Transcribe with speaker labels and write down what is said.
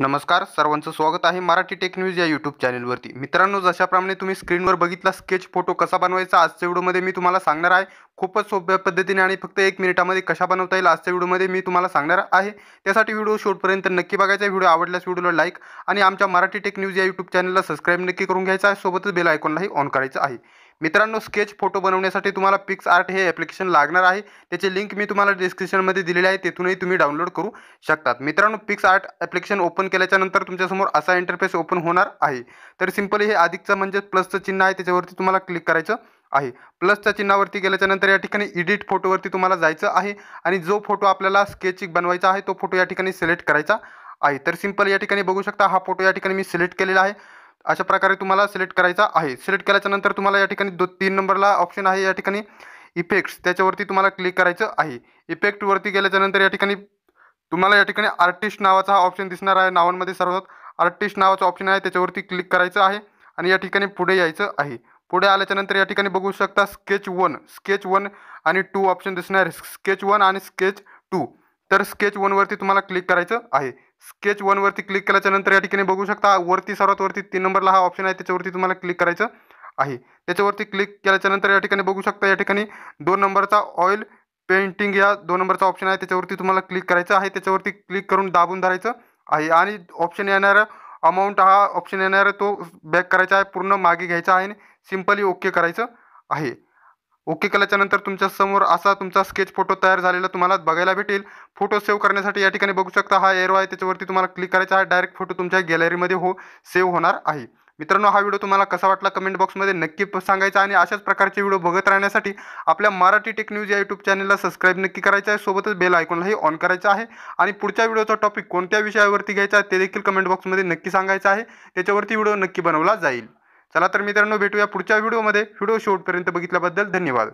Speaker 1: नमस्कार सर्वांचं स्वागत आहे मराठी टेक न्यूज या यूट्यूब चॅनलवरती मित्रांनो जशाप्रमाणे तुम्ही स्क्रीनवर बघितला स्केच फोटो कसा बनवायचा आजच्या व्हिडिओमध्ये मी तुम्हाला सांगणार आहे खूपच सोप्या पद्धतीने आणि फक्त एक मिनिटामध्ये कशा बनवता येईल आजच्या व्हिडिओमध्ये मी तुम्हाला सांगणार आहे त्यासाठी व्हिडिओ शॉर्टपर्यंत नक्की बघायचा व्हिडिओ आवडल्यास व्हिडिओला लाईक आणि आमच्या मराठी टेक न्यूज या यूट्यूब चॅनलला सबस्क्राईब नक्की करून घ्यायचा आहे सोबतच बेल आयकॉनलाही ऑन करायचं आहे मित्रों स्केच फोटो बनने तुम्हारा पिक्स आर्ट है एप्लिकेशन लगना है तेज लिंक मैं डिस्क्रिप्शन में दिल्ली है तथु ही तुम्हें डाउनलोड करू शकतात मित्रों पिक्स आर्ट एप्लिकेशन ओपन नर तुम्हारे असा इंटरफेस ओपन होना है तो सीम्पल हे अधिक प्लस चिन्ह है त्याच्यावरती तुम्हारा क्लिक करायचं आहे प्लस चिन्हावरती गर नंतर एडिट फोटो तुम्हाला जायचं आहे आणि जो फोटो अपने स्केच बनवायचा आहे तो फोटो यठिका सिलेक्ट कराएगा आहे तर सिंपल या बगू शकता हा फोटो ये मैं मी सिलेक्ट के लिए अशा प्रकार तुम्हारा सिलेक्ट करायचा आहे सिलेक्ट केल्याच्यानंतर तुम्हाला या ठिकाणी दो तीन नंबरला ऑप्शन है या ठिकाणी इफेक्ट्स त्याच्यावरती तुम्हाला क्लिक करायचं आहे इफेक्टवरती गेल्याच्यानंतर या ठिकाणी तुम्हाला आर्टिस्ट नावाचा ऑप्शन दिना है नवान मे सर्व आर्टिस्ट नावाचा ऑप्शन आहे त्याच्यावरती क्लिक करायचं आहे आणि या पुढे यायचं आहे पुढे आल्याच्यानंतर या ठिकाणी शकता स्केच वन स्केच वन आणि टू ऑप्शन दिसणार स्केच वन आ स्केच टू तर स्केच वरती तुम्हाला क्लिक करायचं आहे स्केच वनवरती क्लिक केल्याच्यानंतर या ठिकाणी बघू शकता वरती सर्वात वरती तीन नंबरला हा ऑप्शन आहे त्याच्यावरती तुम्हाला क्लिक करायचं आहे त्याच्यावरती क्लिक केल्याच्यानंतर या ठिकाणी बघू शकता या ठिकाणी दोन नंबरचा ऑइल पेंटिंग या दोन नंबरचा ऑप्शन आहे त्याच्यावरती तुम्हाला क्लिक करायचं आहे त्याच्यावरती क्लिक करून दाबून धरायचं आहे आणि ऑप्शन येणारा अमाऊंट हा ऑप्शन येणार तो बॅक करायचा आहे पूर्ण मागे घ्यायचा आहे आणि सिम्पली ओके करायचं आहे ओके के तुमच्या समोर असा तुम्हारा स्केच फोटो तैयार तुम्हारा तुम्हाला भेटे फोटो सेव करना या बगू शकता हा एरो है तेज तुम्हारा क्लिक कराया है डायरेक्ट फोटो गैलरी में हो सेव होणार है मित्रांनो हा वीडियो तुम्हारा कसा वाटला कमेंट बॉक्स में नक्की सांगायचा आणि अशाच के वीडियो बगत रहने अपने मराठी टेक न्यूज या यूट्यूब में सब्सक्राइब नक्की कराए है सोबत बेल ही ऑन करायचं आहे आणि पुढच्या टॉपिक को विषयावती घ्यायचा आहे ते देखील कमेंट नक्की सांगायचं है त्याच्यावरती वीडियो नक्की बनला जाए चला तर मित्रांनो भेटूया पुढच्या व्हिडिओमध्ये व्हिडिओ शेवटपर्यंत बघितल्याबद्दल धन्यवाद